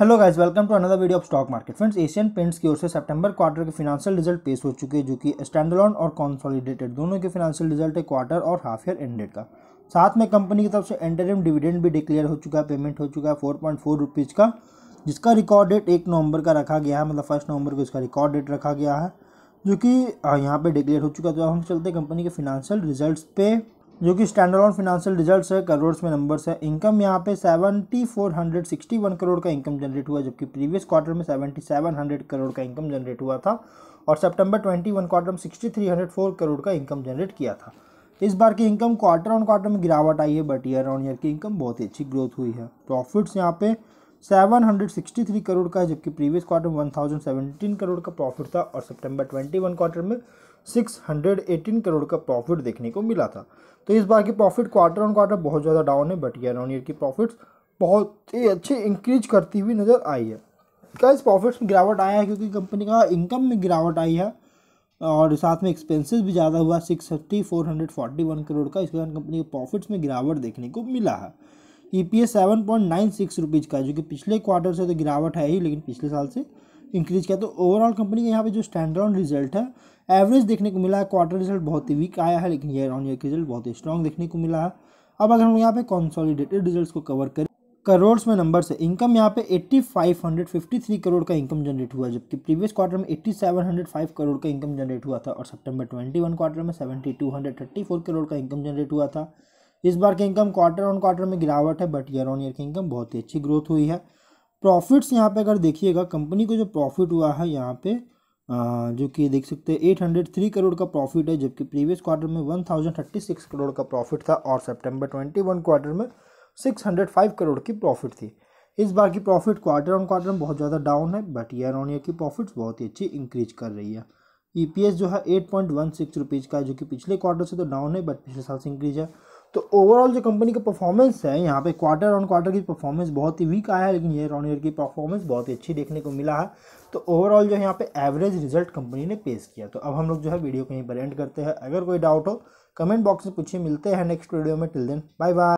hello guys welcome to another video of stock market friends Asian Paints की ओर से सितंबर क्वार्टर के फिनेंशियल रिजल्ट पेश हो चुके हैं जो कि स्टैंडलॉन और कॉन्सोलिडेटेड दोनों के फिनेंशियल रिजल्ट है क्वार्टर और हाफ ईयर एंडेड का साथ में कंपनी की तरफ से एंटरिम डिविडेंड भी डिक्लेयर हो चुका है पेमेंट हो चुका है फोर पॉइंट फोर रुपीज़ का जिसका रिकॉर्ड डेट एक नवंबर का रखा गया है मतलब फर्स्ट नवंबर को इसका रिकॉर्ड डेट रखा गया है जो कि यहाँ पर डिक्लेयर हो चुका है तो हम चलते कंपनी के फिनेंशियल रिजल्ट पे जो कि स्टैंडर्ड ऑन फिनेंशियल रिजल्ट्स है करोड़ में नंबर्स है इनकम यहाँ पे seventy four hundred sixty one crore का इनकम जनरेट हुआ जबकि प्रीवियस क्वार्टर में सेवेंटी सेवन हंड्रेड करोड़ का इनकम जनरेट हुआ था और सितंबर ट्वेंटी वन क्वार्टर में sixty three hundred four crore का इनकम जनरेट किया था इस बार की इनकम क्वार्टर ऑन क्वार्टर में गिरावट आई है बट ईयर ऑन ईयर की इनकम बहुत ही अच्छी ग्रोथ हुई है प्रॉफिट्स यहाँ पे 763 करोड़ का जबकि प्रीवियस क्वार्टर में 1017 करोड़ का प्रॉफिट था और सितंबर 21 क्वार्टर में 618 करोड़ का प्रॉफिट देखने को मिला था तो इस बार की प्रॉफिट क्वार्टर ऑन क्वार्टर बहुत ज़्यादा डाउन है बट ईयर ऑन ईयर की प्रॉफिट्स बहुत ही अच्छे इंक्रीज करती हुई नज़र आई है क्या इस प्रॉफिट्स में गिरावट आया है क्योंकि कंपनी का इनकम में गिरावट आई है और साथ में एक्सपेंसेस भी ज़्यादा हुआ six thirty four hundred forty one crore का इस कारण कंपनी के प्रॉफिट्स में गिरावट देखने को मिला है E P S seven point nine six rupees का जो कि पिछले क्वार्टर से तो गिरावट है ही लेकिन पिछले साल से इंक्रीज किया तो ओवरऑल कंपनी का यहाँ पे जो स्टैंडर्ड ऑन रिजल्ट है एवरेज देखने को मिला है क्वार्टर रिजल्ट बहुत ही वीक आया है लेकिन ईयर ऑन ईयर रिजल्ट बहुत ही स्ट्रॉन्ग देखने को मिला है अब अगर हम यहाँ पे कॉन्सॉलिडेटेड रिजल्ट को कवर करें करोड़ में नंबर से इनकम यहाँ पे 8553 करोड़ का इनकम जनरेट हुआ जबकि प्रीवियस क्वार्टर में 8705 करोड़ का इनकम जनरेट हुआ था और सितंबर 21 क्वार्टर में 7234 करोड़ का इनकम जनरेट हुआ था इस बार की इनकम क्वार्टर ऑन क्वार्टर में गिरावट है बट ईयर ऑन ईयर की इनकम बहुत ही अच्छी ग्रोथ हुई है प्रॉफिट्स यहाँ पे अगर देखिएगा कंपनी को जो प्रॉफिट हुआ है यहाँ पे जो कि देख सकते हैं एट हंड्रेड थ्री करोड़ का प्रॉफिट है जबकि प्रीवियस क्वार्टर में one thousand thirty six crore का प्रॉफिट था और सितंबर ट्वेंटी वन क्वार्टर में सिक्स हंड्रेड फाइव करोड़ की प्रॉफिट थी इस बार की प्रॉफिट क्वार्टर ऑन क्वार्टर में बहुत ज़्यादा डाउन है बट ईयर ऑन ईयर की प्रॉफिट्स बहुत ही अच्छी इंक्रीज कर रही है ई e जो है eight point one six rupees का जो कि पिछले क्वार्टर से तो डाउन है बट पिछले साल से इंक्रीज है तो ओवरऑल जो कंपनी का परफॉर्मेंस है यहाँ पे क्वार्टर ऑन क्वार्टर की परफॉर्मेंस बहुत ही वीक आया है लेकिन ईयर ऑन ईयर की परफॉर्मेंस बहुत ही अच्छी देखने को मिला है तो ओवरऑल जो यहाँ पे एवरेज रिजल्ट कंपनी ने पेश किया तो अब हम लोग जो है वीडियो कहीं पर एंड करते हैं अगर कोई डाउट हो कमेंट बॉक्स में पूछिए मिलते हैं नेक्स्ट वीडियो में टिल देन बाय बाय